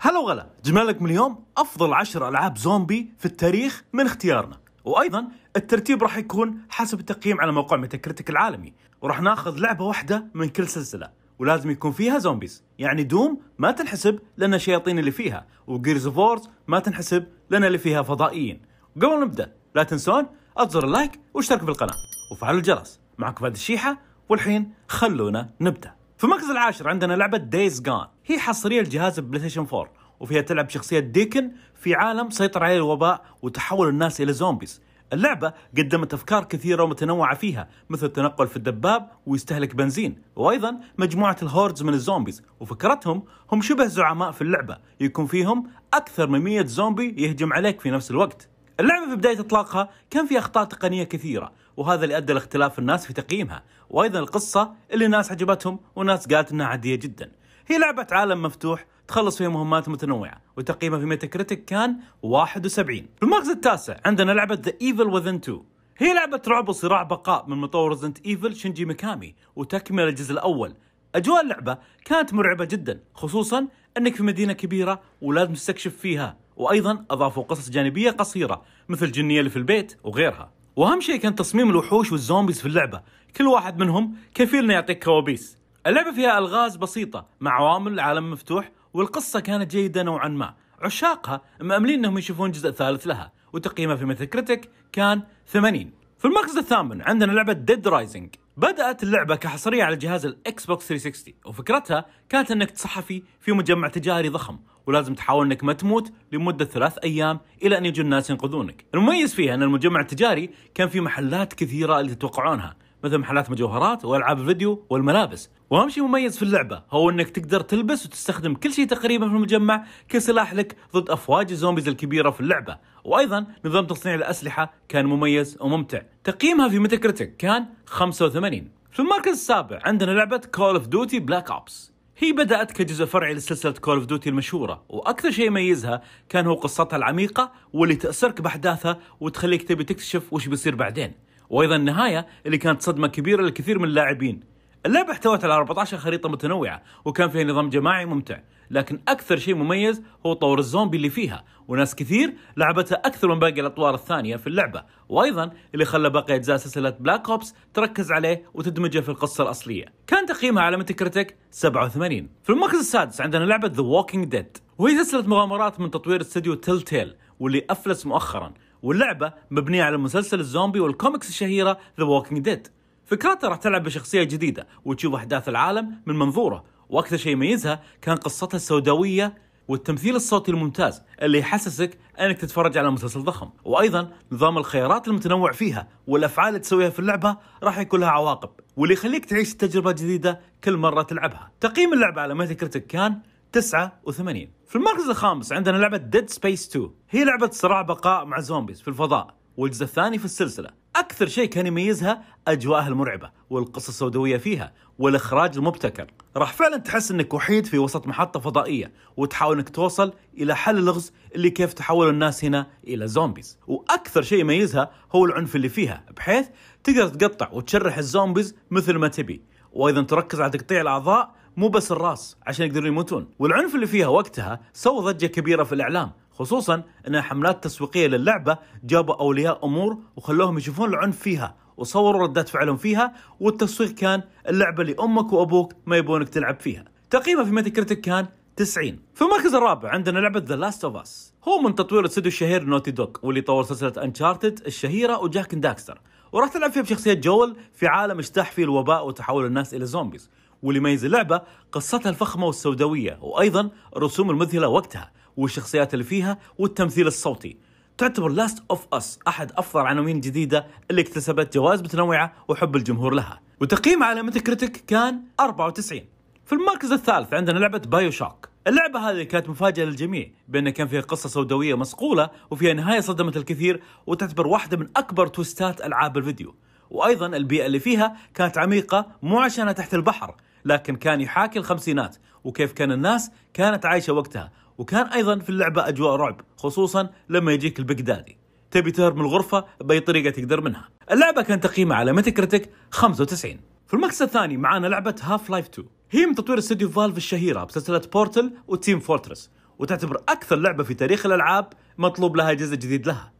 هلا وغلا جبنا لكم اليوم أفضل عشر ألعاب زومبي في التاريخ من اختيارنا وأيضا الترتيب راح يكون حسب التقييم على موقع ميتاكريتك العالمي وراح ناخذ لعبة واحدة من كل سلسلة ولازم يكون فيها زومبيز يعني دوم ما تنحسب لأن الشياطين اللي فيها وجيرز فورز ما تنحسب لأن اللي فيها فضائيين قبل نبدأ لا تنسون أتزر اللايك واشتركوا بالقناة وفعلوا الجرس معكم فهد الشيحة والحين خلونا نبدأ في المركز العاشر عندنا لعبة دايز جان هي حصريه لجهاز بلاي ستيشن 4 وفيها تلعب شخصيه ديكن في عالم سيطر عليه الوباء وتحول الناس الى زومبيز اللعبة قدمت أفكار كثيرة ومتنوعة فيها مثل التنقل في الدباب ويستهلك بنزين وأيضا مجموعة الهوردز من الزومبيز وفكرتهم هم شبه زعماء في اللعبة يكون فيهم أكثر من 100 زومبي يهجم عليك في نفس الوقت اللعبة في بداية إطلاقها كان في أخطاء تقنية كثيرة وهذا اللي أدى لاختلاف الناس في تقييمها وأيضا القصة اللي ناس عجبتهم وناس قالت أنها عادية جدا هي لعبة عالم مفتوح تخلص فيها مهمات متنوعة وتقييمها في ميتا كريتك كان 71 في المركز التاسع عندنا لعبة ذا ايفل وذن 2 هي لعبة رعب وصراع بقاء من مطور زنت ايفل شينجي ميكامي وتكمل الجزء الاول اجواء اللعبة كانت مرعبة جدا خصوصا انك في مدينة كبيرة ولازم تستكشف فيها وايضا اضافوا قصص جانبية قصيرة مثل الجنية اللي في البيت وغيرها واهم شيء كان تصميم الوحوش والزومبيز في اللعبة كل واحد منهم كفيل انه يعطيك كوابيس اللعبة فيها ألغاز بسيطة مع عوامل العالم مفتوح والقصة كانت جيدة نوعا ما عشاقها مأملين أنهم يشوفون جزء ثالث لها وتقييمها في مثل كريتك كان 80 في المركز الثامن عندنا لعبة Dead Rising بدأت اللعبة كحصرية على جهاز الاكس بوكس 360 وفكرتها كانت انك تصحفي في مجمع تجاري ضخم ولازم تحاول انك ما تموت لمدة ثلاث ايام الى ان يجوا الناس ينقذونك. المميز فيها ان المجمع التجاري كان في محلات كثيرة اللي تتوقعونها مثل محلات مجوهرات والعاب الفيديو والملابس واهم شيء مميز في اللعبه هو انك تقدر تلبس وتستخدم كل شيء تقريبا في المجمع كسلاح لك ضد افواج الزومبيز الكبيره في اللعبه وايضا نظام تصنيع الاسلحه كان مميز وممتع تقييمها في متكريتك كان 85 في المركز السابع عندنا لعبه كول اوف ديوتي بلاك اوبس هي بدأت كجزء فرعي لسلسلة كول اوف ديوتي المشهورة، وأكثر شيء يميزها كان هو قصتها العميقة واللي تأسرك بأحداثها وتخليك تبي تكتشف وش بيصير بعدين. وايضا النهايه اللي كانت صدمه كبيره للكثير من اللاعبين. اللعبه احتوت على 14 خريطه متنوعه وكان فيها نظام جماعي ممتع، لكن اكثر شيء مميز هو طور الزومبي اللي فيها وناس كثير لعبتها اكثر من باقي الاطوار الثانيه في اللعبه، وايضا اللي خلى باقي اجزاء سلسله بلاك اوبس تركز عليه وتدمجه في القصه الاصليه. كان تقييمها على متكرتك 87. في المركز السادس عندنا لعبه ذا ووكينج ديد وهي سلسله مغامرات من تطوير استديو تيل تيل واللي افلس مؤخرا واللعبة مبنية على مسلسل الزومبي والكوميكس الشهيرة ذا ووكينج ديد فكرتها راح تلعب بشخصية جديدة وتشوف أحداث العالم من منظوره وأكثر شيء يميزها كان قصتها السوداوية والتمثيل الصوتي الممتاز اللي يحسسك انك تتفرج على مسلسل ضخم، وايضا نظام الخيارات المتنوع فيها والافعال اللي تسويها في اللعبه راح يكون لها عواقب، واللي يخليك تعيش تجربه جديده كل مره تلعبها. تقييم اللعبه على ميتا كان 89 في المركز الخامس عندنا لعبة Dead Space 2 هي لعبة صراع بقاء مع زومبيز في الفضاء والجزء الثاني في السلسلة أكثر شيء كان يميزها أجواءها المرعبة والقصص السوداوية فيها والإخراج المبتكر راح فعلا تحس أنك وحيد في وسط محطة فضائية وتحاول أنك توصل إلى حل اللغز اللي كيف تحول الناس هنا إلى زومبيز وأكثر شيء يميزها هو العنف اللي فيها بحيث تقدر تقطع وتشرح الزومبيز مثل ما تبي وإذا تركز على تقطيع الأعضاء مو بس الراس عشان يقدرون يموتون والعنف اللي فيها وقتها سوى ضجة كبيرة في الإعلام خصوصا أن حملات تسويقية للعبة جابوا أولياء أمور وخلوهم يشوفون العنف فيها وصوروا ردات فعلهم فيها والتسويق كان اللعبة اللي أمك وأبوك ما يبونك تلعب فيها تقييمها في ميتا كريتك كان 90 في المركز الرابع عندنا لعبة ذا لاست اوف اس هو من تطوير الاستوديو الشهير نوتي دوك واللي طور سلسلة انشارتد الشهيرة وجاك داكستر وراح تلعب فيها بشخصية جول في عالم اجتاح فيه الوباء وتحول الناس إلى زومبيز واللي يميز اللعبة قصتها الفخمة والسوداوية وأيضا الرسوم المذهلة وقتها والشخصيات اللي فيها والتمثيل الصوتي تعتبر لاست اوف اس احد افضل عناوين جديده اللي اكتسبت جوائز متنوعه وحب الجمهور لها وتقييم على كريتك كان 94 في المركز الثالث عندنا لعبه بايو شوك اللعبة هذه كانت مفاجأة للجميع بأن كان فيها قصة سوداوية مصقولة وفيها نهاية صدمت الكثير وتعتبر واحدة من أكبر توستات ألعاب الفيديو وأيضا البيئة اللي فيها كانت عميقة مو عشانها تحت البحر لكن كان يحاكي الخمسينات وكيف كان الناس كانت عايشه وقتها وكان ايضا في اللعبه اجواء رعب خصوصا لما يجيك البغدادي تبي تهرب من الغرفه باي طريقه تقدر منها اللعبه كان تقييمها على ميتا كريتيك 95 في المركز الثاني معانا لعبه هاف لايف 2 هي من تطوير استوديو فالف الشهيره بسلسله بورتل وتيم فورترس وتعتبر اكثر لعبه في تاريخ الالعاب مطلوب لها جزء جديد لها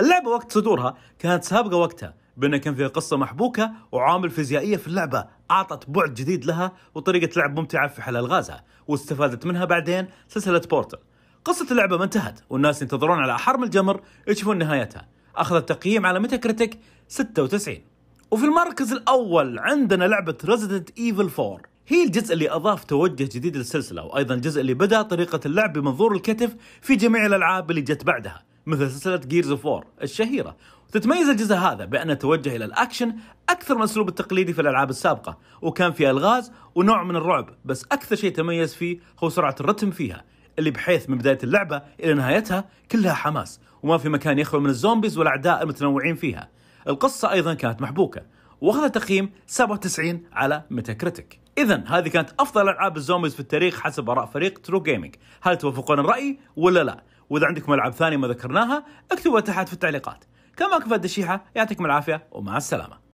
اللعبه وقت صدورها كانت سابقه وقتها بأنها كان فيها قصة محبوكة وعوامل فيزيائية في اللعبة أعطت بعد جديد لها وطريقة لعب ممتعة في حل ألغازها واستفادت منها بعدين سلسلة بورتل قصة اللعبة ما انتهت والناس ينتظرون على حرم الجمر يشوفون نهايتها أخذت تقييم على ميتا كريتيك 96 وفي المركز الأول عندنا لعبة Resident Evil 4 هي الجزء اللي أضاف توجه جديد للسلسلة وأيضا الجزء اللي بدأ طريقة اللعب بمنظور الكتف في جميع الألعاب اللي جت بعدها مثل سلسلة جيرز اوف وور الشهيرة تتميز الجزء هذا بأنه توجه إلى الأكشن أكثر من الأسلوب التقليدي في الألعاب السابقة وكان فيها ألغاز ونوع من الرعب بس أكثر شيء تميز فيه هو سرعة الرتم فيها اللي بحيث من بداية اللعبة إلى نهايتها كلها حماس وما في مكان يخلو من الزومبيز والأعداء المتنوعين فيها القصة أيضا كانت محبوكة واخذت تقييم 97 على ميتا كريتك اذا هذه كانت افضل العاب الزومبيز في التاريخ حسب اراء فريق ترو جيمنج هل توافقون الراي ولا لا واذا عندكم ملعب ثانيه ما ذكرناها اكتبوها تحت في التعليقات كما كفى الدشيحه يعطيكم العافيه ومع السلامه